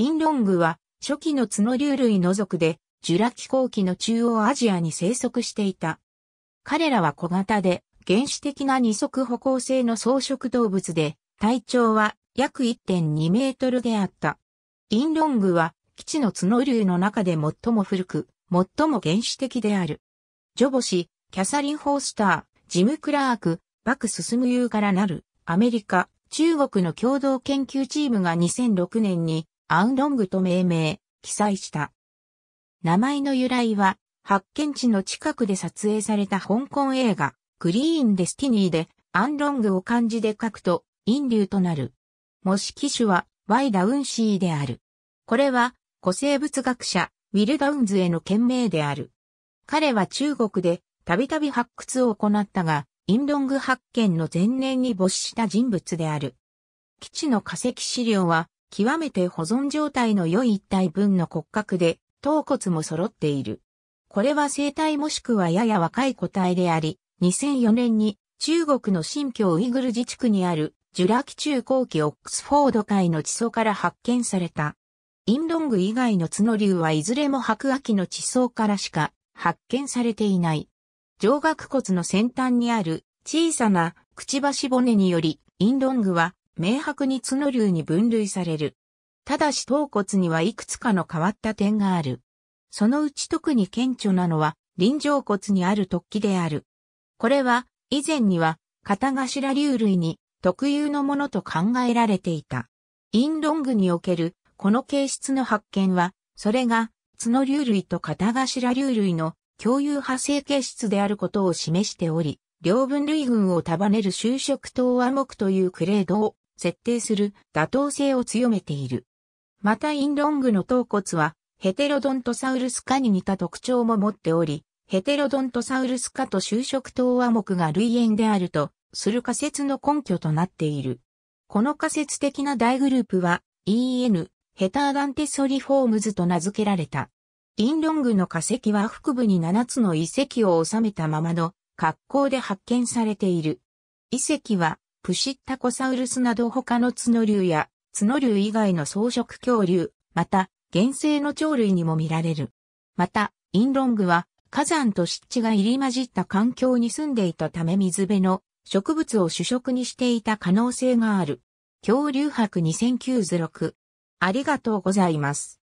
インロングは、初期の角竜類の属で、ジュラ紀後期の中央アジアに生息していた。彼らは小型で、原始的な二足歩行性の草食動物で、体長は約1.2メートルであった。インロングは、基地の角竜の中で最も古く、最も原始的である。ジョボシ、キャサリン・ホースター、ジム・クラーク、バク・ススムユーからなる、アメリカ、中国の共同研究チームが2006年に、アンロングと命名、記載した。名前の由来は、発見地の近くで撮影された香港映画、グリーンデスティニーで、アンロングを漢字で書くと、陰流となる。模式種は、ワイダウンシーである。これは、古生物学者、ウィルダウンズへの懸命である。彼は中国で、たびたび発掘を行ったが、インロング発見の前年に没した人物である。基地の化石資料は、極めて保存状態の良い一体分の骨格で、頭骨も揃っている。これは生体もしくはやや若い個体であり、2004年に中国の新疆ウイグル自治区にあるジュラ紀中後期オックスフォード海の地層から発見された。インロング以外の角竜はいずれも白亜紀の地層からしか発見されていない。上顎骨の先端にある小さなくちばし骨により、インロングは明白に角流に分類される。ただし頭骨にはいくつかの変わった点がある。そのうち特に顕著なのは臨場骨にある突起である。これは以前には片頭流類に特有のものと考えられていた。インロングにおけるこの形質の発見は、それが角流類と片頭流類の共有派生形質であることを示しており、両分類群を束ねる就職等和目というクレードを設定する妥当性を強めている。またインロングの頭骨は、ヘテロドントサウルス科に似た特徴も持っており、ヘテロドントサウルス科と就職等和目が類縁であると、する仮説の根拠となっている。この仮説的な大グループは、EN、ヘターダンテソリフォームズと名付けられた。インロングの化石は腹部に7つの遺跡を収めたままの格好で発見されている。遺跡はプシッタコサウルスなど他の角竜や角竜以外の草食恐竜、また原生の鳥類にも見られる。また、インロングは火山と湿地が入り混じった環境に住んでいたため水辺の植物を主食にしていた可能性がある。恐竜博2096。ありがとうございます。